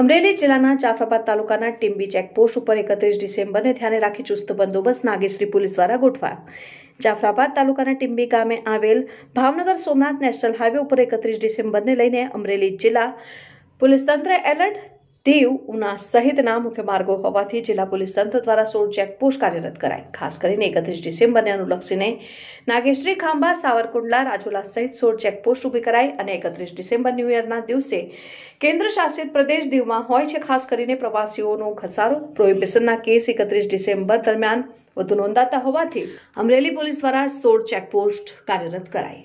અમરેલી જિલ્લાના જાફરાબાદ તાલુકાના ટીમ્બી ચેકપોસ્ટ ઉપર એકત્રીસ ડિસેમ્બરને ધ્યાને રાખી ચુસ્ત બંદોબસ્ત નાગેશ્રી પોલીસ દ્વારા ગોઠવાયો જાફરાબાદ તાલુકાના ટીમ્બી ગામે આવેલ ભાવનગર સોમનાથ નેશનલ હાઈવે ઉપર એકત્રીસ ડિસેમ્બરને લઈને અમરેલી જિલ્લા પોલીસ તંત્ર એલર્ટ દીવ ઉના સહિતના મુખ્ય માર્ગો હોવાથી જિલ્લા પોલીસ તંત્ર દ્વારા સોળ ચેકપોસ્ટ કાર્યરત કરાઈ ખાસ કરીને એકત્રીસ ડિસેમ્બરને અનુલક્ષીને નાગેશ્રી ખાંભા સાવરકુંડલા રાજુલા સહિત સોળ ચેકપોસ્ટ ઊભી કરાઈ અને એકત્રીસ ડિસેમ્બર ન્યૂ યરના દિવસે કેન્દ્ર શાસિત પ્રદેશ દીવમાં હોય છે ખાસ કરીને પ્રવાસીઓનો ઘસારો પ્રોહિબિશનના કેસ એકત્રીસ ડિસેમ્બર દરમિયાન વધુ નોંધાતા હોવાથી અમરેલી પોલીસ દ્વારા સોળ ચેકપોસ્ટ કાર્યરત કરાઈ